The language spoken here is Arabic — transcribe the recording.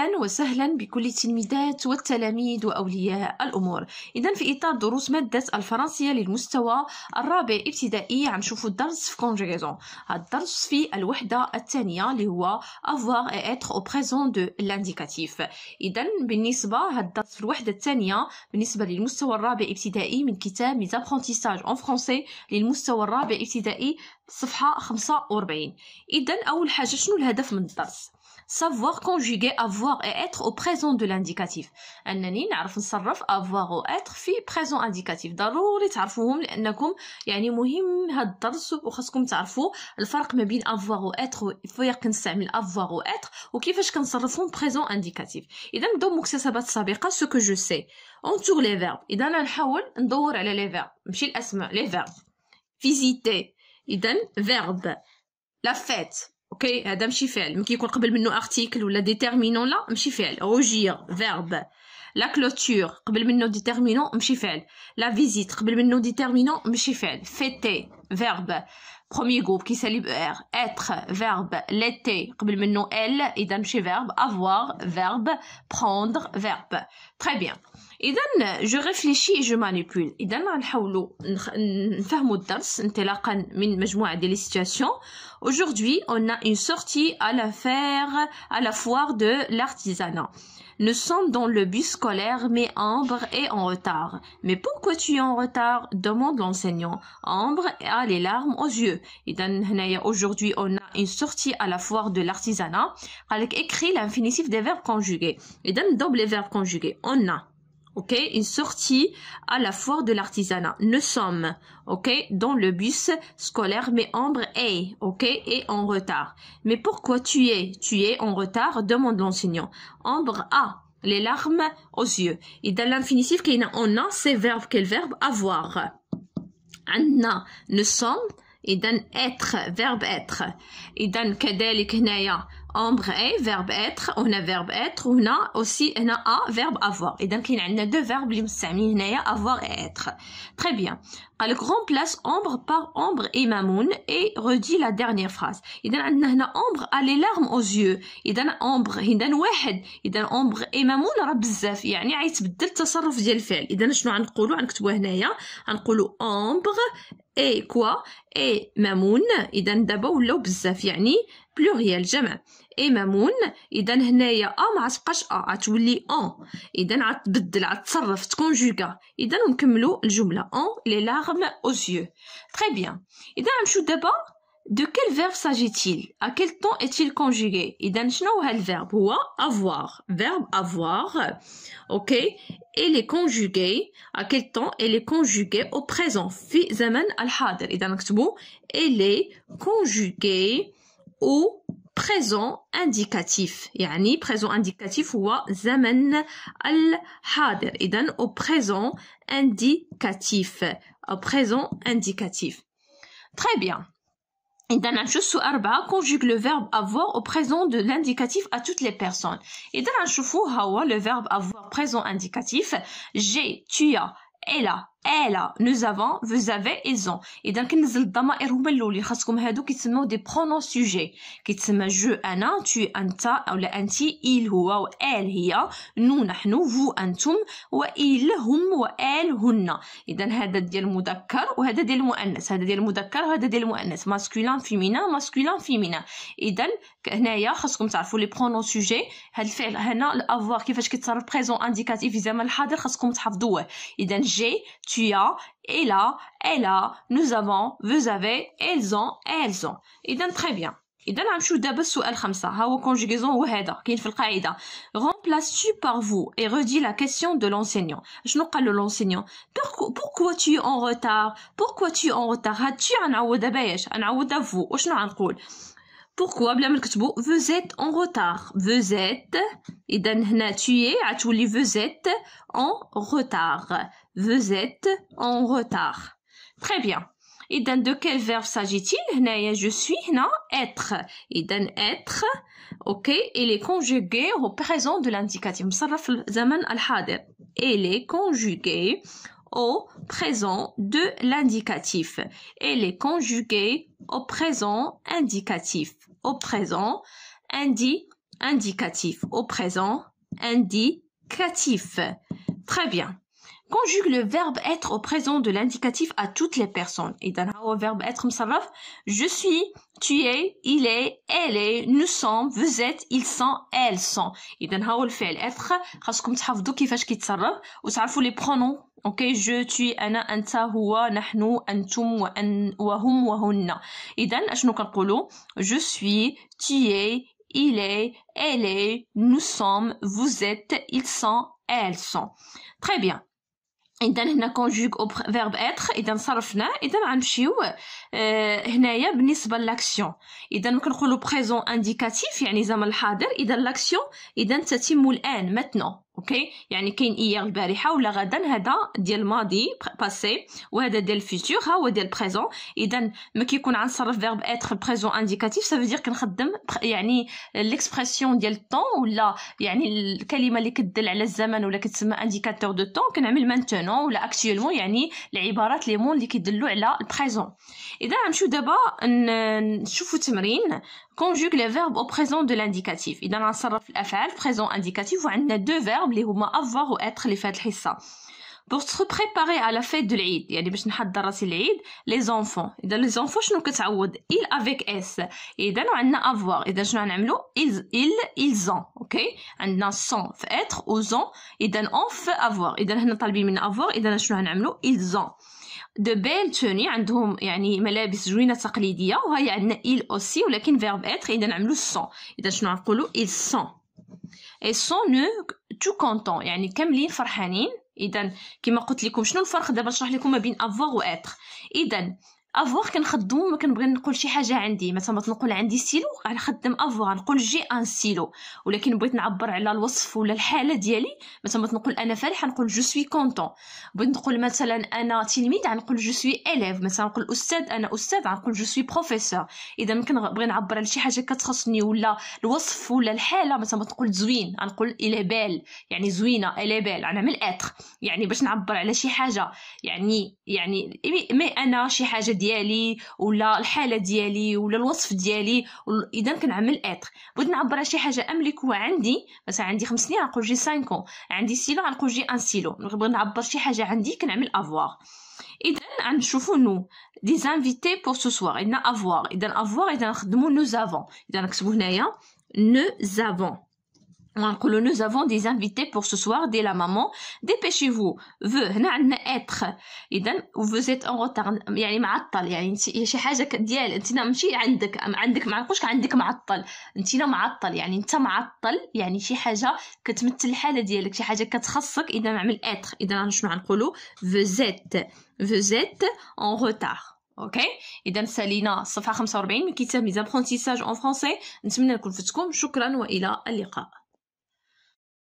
أهلا وسهلا بكل التلميذات والتلاميذ وأولياء الأمور إذا في إطار دروس مادة الفرنسية للمستوى الرابع ابتدائي غنشوفوا الدرس في كونجيزون الدرس في الوحدة الثانية اللي هو avoir et être au présent de l'indicatif إذا بالنسبة هذا الدرس في الوحدة الثانية بالنسبة للمستوى الرابع ابتدائي من كتاب mes apprentissages en français للمستوى الرابع ابتدائي صفحة 45 إذا أول حاجة شنو الهدف من الدرس savoir conjuguer avoir et être au présent de l'indicatif انني نعرف نصرف avoir و être في présent indicatif ضروري تعرفوهم لانكم يعني مهم هاد الدرس وخاصكم تعرفوا الفرق ما بين avoir و être فين كنستعمل avoir و être وكيفاش كنصرفهم présent indicatif اذا نبداو مكتسبات سابقه سو كو جو سي اونتور لي فيرب اذا انا نحاول ندور على لي فيرب ماشي الاسماء لي فيرب فيزيتي اذا فيرب لا فيت اوكي هذا ماشي فعل ملي كيكون قبل منه ارتيكل ولا ديتيرمينون لا ماشي فعل روجير فيرب لا كلوتور قبل منه ديتيرمينون ماشي فعل لا فيزيت قبل منه ديتيرمينون ماشي فعل فيتي فيرب premier groupe qui se être verbe l'été le nom elle d'un chez verbe avoir verbe prendre verbe très bien et d'un je réfléchis et je manipule اذا نفهموا الدرس انطلاقا من مجموعه ديال situations aujourd'hui on a une sortie à la faire à la foire de l'artisanat nous sommes dans le bus scolaire, mais Ambre est en retard. Mais pourquoi tu es en retard demande l'enseignant. Ambre a les larmes aux yeux. Et aujourd'hui, on a une sortie à la foire de l'artisanat. avec écrit l'infinitif des verbes conjugués. Et donne les verbes conjugués. On a ok, une sortie à la foire de l'artisanat. Nous sommes, ok, dans le bus scolaire, mais Ambre est, ok, et en retard. Mais pourquoi tu es, tu es en retard demande l'enseignant. Ambre a les larmes aux yeux. Et dans l'infinitif qu'il a ces verbes verbe, quel verbe Avoir. Anna, nous sommes, et dans être, verbe être. Et dans كذلك هنايا en vrai, verbe être, on a verbe être, on a aussi on a un verbe avoir. Et donc, il y a deux verbes qui sont avoir et être. Très bien. Alors, remplace ombre par ombre et mamoun et redit la dernière phrase. Et donc, a a ombre a les larmes aux yeux. Et donc, ombre, et a واحد. Et donc, ombre et mamoun y a une ombre, التصرف ديال الفعل. إذا شنو il y a une hein. ombre اي كوا اي مامون اذا دابا ولاو بزاف يعني بلوغيال جمع اي مامون اذا هنايا ا ما عتبقاش ا غتولي اون اذا غتبدل غتصرف تكونجوغا اذا نكملوا الجمله اون لي لاغم او زيو تري بيان اذا نمشيو دابا De quel verbe s'agit-il À quel temps est-il conjugué إذا شنو le verbe هو avoir verbe avoir OK Et les conjugué à quel temps il est conjugué au présent في زمن الحاضر إذا نكتبوا il est conjugué au présent indicatif يعني présent indicatif هو زمن الحاضر إذا au présent indicatif au présent indicatif Très bien chose sur arba conjugue le verbe avoir au présent de l'indicatif à toutes les personnes. Et chose choufou Hawa le verbe avoir présent indicatif j'ai, tu as, elle a, الا نو زافون فو زافي ils اذا كنزل الضمائر هما الاولين خاصكم هادو كيتسموا دي برونون سوجي كيتسمى جو انا تو انت اولا انتي ايل هو و ال هي نو نحن فو انتم ايل هم ال هن اذا هذا ديال المذكر وهذا ديال المؤنث هذا ديال المذكر وهذا ديال المؤنث ماسكولان فيمينان ماسكولان فيمينان اذا هنايا خاصكم تعرفوا لي برونون سوجي هاد الفعل هنا الافوار كيفاش كيتصرف بريزون انديكاتيف في زمان الحاضر خاصكم تحفظوه اذا جي tu as, elle a, elle a, nous avons, vous avez, elles ont, elles ont. Et donc, très bien. إذا غنمشيو دابا السؤال خمسة ها هو qui est كاين في القاعدة remplace tu par vous et redis la question de l'enseignant nous قال de l'enseignant pourquoi tu es en retard pourquoi tu es en retard Tu هادشي غنعوضها باش غنعوضها vous وشنو غنقول pourquoi vous êtes en retard Vous êtes, et tu es, vous êtes en retard. Vous êtes en retard. Très bien. Et de quel verbe s'agit-il Je suis, non Être. Et être, ok, il est conjugué au présent de l'indicatif. Il est conjugué au présent de l'indicatif. Elle est conjugué au présent indicatif au présent, indi indicatif au présent, indicatif. Très bien conjugue le verbe être au présent de l'indicatif à toutes les personnes. Et dans le verbe être msarraf, je suis, tu es, il est, elle est, nous sommes, vous êtes, ils sont, elles sont. Et dans le fait être, خاصكم تحفظوا كيفاش كيتصرف وتعرفوا les pronoms. OK, je, tu, انا, انت, هو, نحن, انتم, وان, وهم, وهن. إذا اشنو كنقولوا؟ Je suis, tu es, il est, elle est, nous sommes, vous êtes, ils sont, elles sont. Très bien. اذا هنا كونجوغ او فيرب اتر اذا صرفناه اذا غنمشيو اه هنايا بالنسبه لاكسيون اذا كنقولو بريزون انديكاتيف يعني زمن الحاضر اذا لاكسيون اذا تتم الان ماتنو اوكي يعني كاين ايير البارحه ولا غدا هذا ديال الماضي باسي وهذا ديال الفيتور ها هو ديال بريزون اذا ما كيكون عن صرف فيرب اتر بريزون انديكاتيف سا فيدير كنخدم يعني ليكسبرسيون ديال الطون ولا يعني الكلمه اللي كدل على الزمن ولا كتسمى انديكاتور دو طون كنعمل مانتونون ولا اكشيلمون يعني العبارات لي مون اللي كيدلوا على البريزون اذا نمشيو دابا نشوفوا تمرين conjugue les verbes au présent de l'indicatif. Et dans l'insaraf l'affaire, présent indicatif, on a deux verbes, les huma avoir ou être les fêtes pour se préparer à la fête de l'Eid, il y a des les enfants. Et dans les enfants, je ne sais ils avec s. Et dans on a avoir. Et dans je ne ils, ils, ils ont. Ok? On a sans être ou ont. Et dans on fait avoir. Et dans le on a avoir. Et dans je ne ils ont. دو بيل توني عندهم يعني ملابس زوينه تقليديه وهي عندنا ايل أوسي ولكن فيرب إتر إذا نعملو سون إذا شنو نقولو ايل سون اي سون نو تو كونتون يعني كاملين فرحانين اذا كما قلت لكم شنو الفرق دابا نشرح لكم ما بين افوار و اتر اذا افوار كنخدم كنبغي نقول شي حاجه عندي مثلا نقول عندي سيلو غنخدم افوار نقول جي ان سيلو ولكن بغيت نعبر على الوصف ولا الحاله ديالي مثلا نقول انا فرحه نقول جو سوي كونتون بغيت نقول مثلا انا تلميذ غنقول جو سوي اليف مثلا نقول استاذ انا استاذ غنقول جو سوي بروفيسور اذا ممكن بغي نعبر على شي حاجه كتخصني ولا الوصف ولا الحاله مثلا يعني نقول زوين غنقول الي بال يعني زوينه الي بال غنعمل اتر يعني باش نعبر على شي حاجه يعني يعني مي انا شي حاجه ديالي ولا الحاله ديالي ولا الوصف ديالي اذا كنعمل اتر بغيت نعبر على شي حاجه املك عندي مثلا عندي خمس سنين غنقول جي سانكو عندي سيلو غنقول جي ان سيلو بغيت نعبر شي حاجه عندي كنعمل افوار اذا غنشوفو نو دي زانفيتي بور سو سوار عندنا افوار اذا افوار اذا نخدمو نو زافون اذا نكتبو هنايا نو زافون nous avons des invités pour ce soir dès la maman dépêchez-vous être vous êtes en retard يعني معطل يعني انت شي حاجه ديال انت ماشي عندك عندك ما نقولش عندك معطل انت معطل يعني انت معطل يعني شي حاجه كتمثل الحاله ديالك شي حاجه كتخصك اذا نعمل اتخ اذا شنو غنقولوا vous êtes vous êtes en retard اوكي اذا سالينا الصفحه 45 من كتاب ميزابرونتيساج اون فرونسي نتمنى نكون فتكم شكرا والى اللقاء